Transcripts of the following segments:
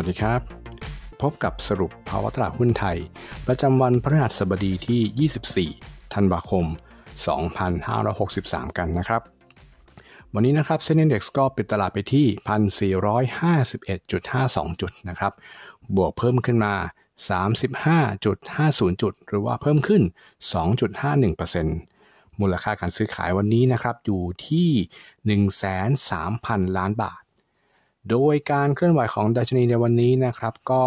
วัสดีครับ พบกับสรุปภาวะตลาดหุ้นไทย ประจำวันพฤหัสบดีที่ 24 ธันวาคม 2563 กันนะครับ วันนี้นะครับเซ็นดี์ก็ปิดตลาดไปที่ 1,451.52 จุดนะครับ บวกเพิ่มขึ้นมา 35.50 จุด หรือว่าเพิ่มขึ้น 2.51%มูลค่าการซื้อขายวันนี้นะครับ อยู่ที่ 1,3000 ล้านบาทโดยการเคลื่อนไหวของดัชนีในวันนี้นะครับ ก็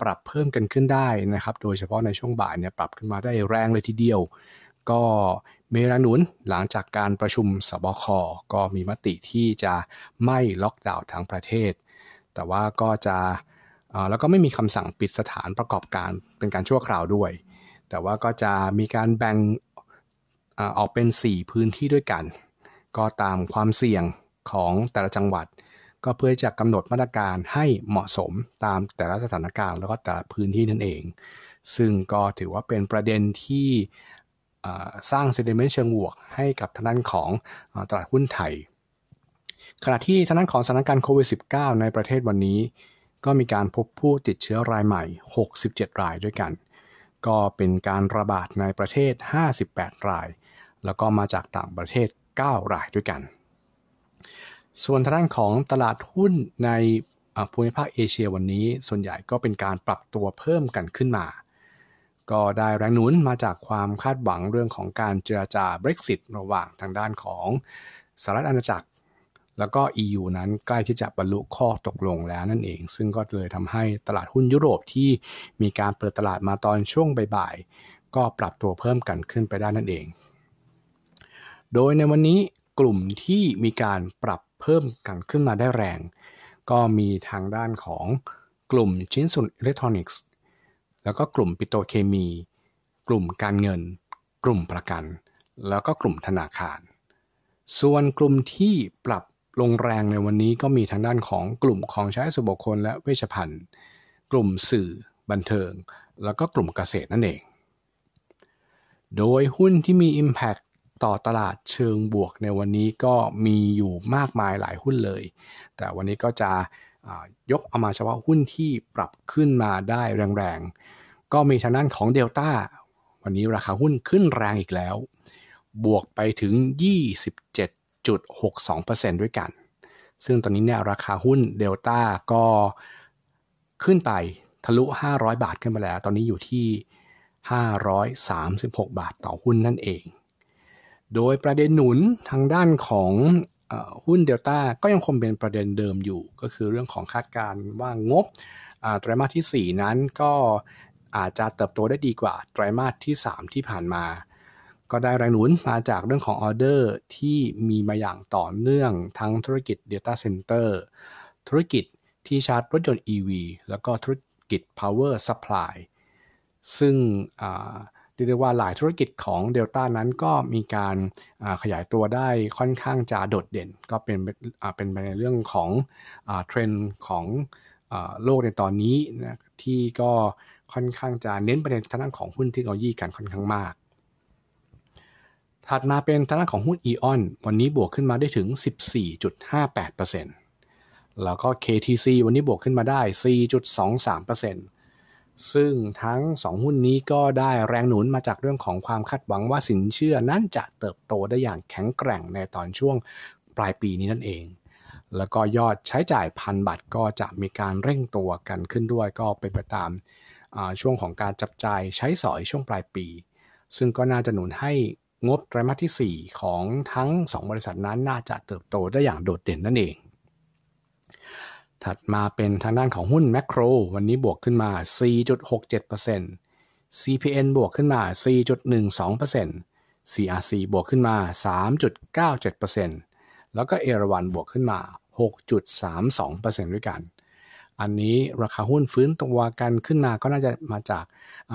ปรับเพิ่มกันขึ้นได้นะครับ โดยเฉพาะในช่วงบ่ายเนี่ยปรับขึ้นมาได้แรงเลยทีเดียว ก็เมรานุนหลังจากการประชุมสบค ก็มีมติที่จะไม่ล็อกดาวน์ทั้งประเทศ แต่ว่าก็จะแล้วก็ไม่มีคำสั่งปิดสถานประกอบการเป็นการชั่วคราวด้วย แต่ว่าก็จะมีการแบ่งออกเป็น 4 พื้นที่ด้วยกัน ก็ตามความเสี่ยงของแต่ละจังหวัดก็เพื่อจะกำหนดมาตรการให้เหมาะสมตามแต่ละสถานการณ์แล้วก็แต่พื้นที่นั่นเอง ซึ่งก็ถือว่าเป็นประเด็นที่สร้างเซนตเมนต์เชิงบวกให้กับทางด้านของตลาดหุ้นไทย ขณะที่ทางด้านของสถานการณ์โควิด -19 ในประเทศวันนี้ ก็มีการพบผู้ติดเชื้อรายใหม่ 67 รายด้วยกัน ก็เป็นการระบาดในประเทศ 58 ราย แล้วก็มาจากต่างประเทศ 9 รายด้วยกันส่วนทางด้านของตลาดหุ้นในภูมิภาคเอเชียวันนี้ ส่วนใหญ่ก็เป็นการปรับตัวเพิ่มกันขึ้นมา ก็ได้แรงหนุนมาจากความคาดหวังเรื่องของการเจราจา Brexit ระหว่างทางด้านของสหรัฐอาณาจักร แล้วก็ EU นั้นใกล้ที่จะบรรลุข้อตกลงแล้วนั่นเอง ซึ่งก็เลยทำให้ตลาดหุ้นยุโรปที่มีการเปิดตลาดมาตอนช่วงบ่ายๆก็ปรับตัวเพิ่มกันขึ้นไปได้นั่นเอง โดยในวันนี้กลุ่มที่มีการปรับเพิ่มกันขึ้นมาได้แรง ก็มีทางด้านของกลุ่มชิ้นส่วนอิเล็กทรอนิกส์ แล้วก็กลุ่มปิโตเคมี กลุ่มการเงิน กลุ่มประกัน แล้วก็กลุ่มธนาคาร ส่วนกลุ่มที่ปรับลงแรงในวันนี้ก็มีทางด้านของกลุ่มของใช้สุบุคคลและเวชภัณฑ์ กลุ่มสื่อบันเทิง แล้วก็กลุ่มเกษตรนั่นเอง โดยหุ้นที่มี Impact ต่อตลาดเชิงบวกในวันนี้ก็มีอยู่มากมายหลายหุ้นเลย แต่วันนี้ก็จะยกเอามาเฉพาะหุ้นที่ปรับขึ้นมาได้แรงๆ ก็มีทางด้านของเดลต้าวันนี้ราคาหุ้นขึ้นแรงอีกแล้ว บวกไปถึง 27.62%ด้วยกัน ซึ่งตอนนี้เนี่ยราคาหุ้นเดลต้าก็ขึ้นไปทะลุ500 บาทขึ้นมาแล้ว ตอนนี้อยู่ที่ 536 บาทต่อหุ้นนั่นเองโดยประเด็นหนุนทางด้านของหุ้นเดลต้าก็ยังคงเป็นประเด็นเดิมอยู่ก็คือเรื่องของคาดการณ์ว่างบไตรมาสที่ 4 นั้นก็อาจจะเติบโตได้ดีกว่า ไตรมาสที่ 3 ที่ผ่านมา ก็ได้แรงหนุนมาจากเรื่องของออเดอร์ที่มีมาอย่างต่อเนื่องทั้งธุรกิจ Data Center ธุรกิจที่ชาร์จรถยนต์ EV แล้วก็ธุรกิจ Power Supply ซึ่งเรียกว่าหลายธุรกิจของเดลต a านั้นก็มีการขยายตัวได้ค่อนข้างจะโดดเด่น ก็เป็นเป็นในเรื่องของเทรนด์ของโลกในตอนนี้นะที่ก็ค่อนข้างจะเน้นประเด็นทางด้านของหุ้นเทคโนโลยีกันค่อนข้างมาก ถัดมาเป็นทางด้านของหุ้นอีออน วันนี้บวกขึ้นมาได้ถึง 14.58%แล้วก็ KTC วันนี้บวกขึ้นมาได้ 4.23%ซึ่งทั้ง2หุ้นนี้ก็ได้แรงหนุนมาจากเรื่องของความคาดหวังว่าสินเชื่อนั้นจะเติบโตได้อย่างแข็งแกร่งในตอนช่วงปลายปีนี้นั่นเอง แล้วก็ยอดใช้จ่ายพันบาทก็จะมีการเร่งตัวกันขึ้นด้วย ก็เป็นไปตามช่วงของการจับจ่ายใช้สอยช่วงปลายปี ซึ่งก็น่าจะหนุนให้งบไตรมาสที่ 4 ของทั้ง 2 บริษัทนั้นน่าจะเติบโตได้อย่างโดดเด่นนั่นเองถัดมาเป็นทางด้านของหุ้นแมคโครวันนี้บวกขึ้นมา 4.67% CPN บวกขึ้นมา 4.12% CRC บวกขึ้นมา 3.97%แล้วก็เอราวันบวกขึ้นมา 6.32%ด้วยกัน อันนี้ราคาหุ้นฟื้นตัวกันขึ้นมา ก็น่าจะมาจาก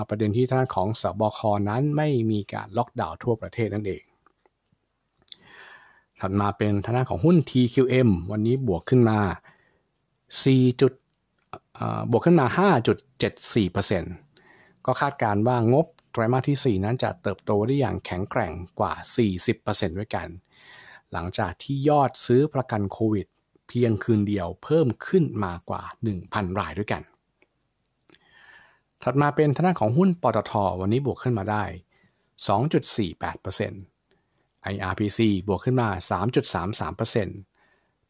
ประเด็นที่ทางด้านของสบค นั้นไม่มีการล็อกดาวน์ทั่วประเทศนั่นเอง ถัดมาเป็นทางด้านของหุ้น TQM วันนี้บวกขึ้นมา4จุดบวกขึ้นมา 5.74%ก็คาดการว่างบไตรมาสที่ 4 นั้นจะเติบโตได้อย่างแข็งแกร่งกว่า 40%ด้วยกัน หลังจากที่ยอดซื้อประกันโควิด เพียงคืนเดียวเพิ่มขึ้นมากว่า 1,000 รายด้วยกัน ถัดมาเป็นทนาของหุ้นปตทวันนี้บวกขึ้นมาได้ 2.48% IRPC บวกขึ้นมา 3.33%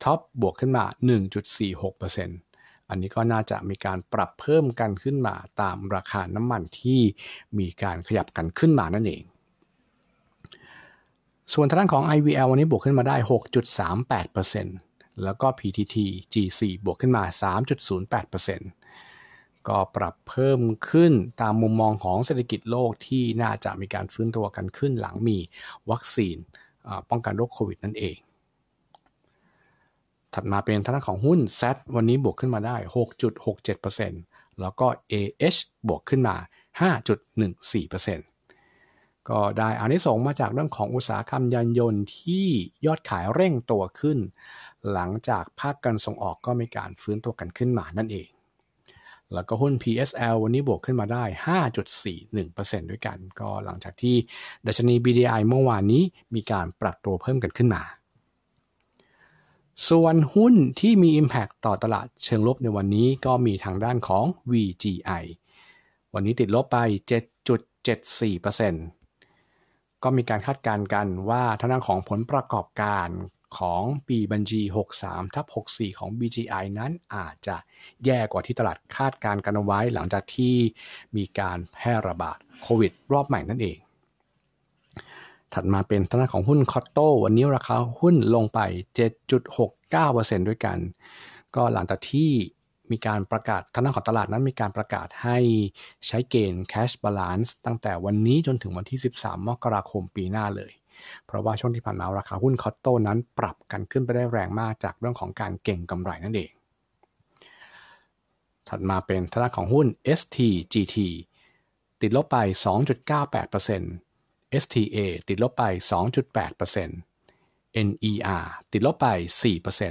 ท็อปบวกขึ้นมา 1.46%อันนี้ก็น่าจะมีการปรับเพิ่มกันขึ้นมาตามราคาน้ำมันที่มีการขยับกันขึ้นมานั่นเอง ส่วนทางด้านของ IVL วันนี้บวกขึ้นมาได้ 6.38%แล้วก็ PTT G4 บวกขึ้นมา 3.08%ก็ปรับเพิ่มขึ้นตามมุมมองของเศรษฐกิจโลกที่น่าจะมีการฟื้นตัวกันขึ้นหลังมีวัคซีนป้องกันโรคโควิดนั่นเองถัดมาเป็นทางด้านของหุ้น Z วันนี้บวกขึ้นมาได้6.67%แล้วก็ AH บวกขึ้นมา 5.14%ก็ได้อานิสงมาจากเรื่องของอุตสาหกรรมยานยนต์ที่ยอดขายเร่งตัวขึ้น หลังจากภาคการส่งออกก็มีการฟื้นตัวกันขึ้นมานั่นเอง แล้วก็หุ้น PSL วันนี้บวกขึ้นมาได้ 5.41%ด้วยกันก็หลังจากที่ดัชนี BDI เมื่อวานนี้มีการปรับตัวเพิ่มกันขึ้นมาส่วนหุ้นที่มี Impact ต่อตลาดเชิงลบในวันนี้ก็มีทางด้านของ VGI วันนี้ติดลบไป 7.74%ก็มีการคาดการณ์กันว่าทางด้านของผลประกอบการของปีบัญชี 63ทับ64 ของ BGI นั้นอาจจะแย่กว่าที่ตลาดคาดการณ์กันไว้หลังจากที่มีการแพร่ระบาดโควิดรอบใหม่นั่นเองถัดมาเป็นทางด้านของหุ้นคอตโต้ วันนี้ราคาหุ้นลงไป 7.69%ด้วยกัน ก็หลังจากที่มีการประกาศทางด้านของตลาดนั้นมีการประกาศให้ใช้เกณฑ์ cash balance ตั้งแต่วันนี้จนถึงวันที่ 13 มกราคมปีหน้าเลย เพราะว่าช่วงที่ผ่านมาราคาหุ้นคอตโต้นั้นปรับกันขึ้นไปได้แรงมากจากเรื่องของการเก่งกำไรนั่นเอง ถัดมาเป็นทางด้านของหุ้น STGT ติดลบไป2.98% STA ติดลบไป 2.8% NER ติดลบไป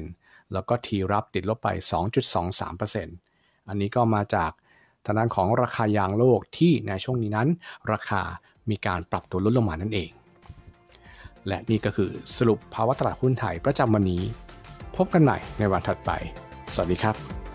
4%แล้วก็ T รับติดลบไป 2.23%อันนี้ก็มาจากทางด้านของราคายางโลกที่ในช่วงนี้นั้น ราคามีการปรับตัวลดลงมานั่นเอง และนี่ก็คือสรุปภาวะตลาดหุ้นไทยประจำวันนี้ พบกันใหม่ในวันถัดไป สวัสดีครับ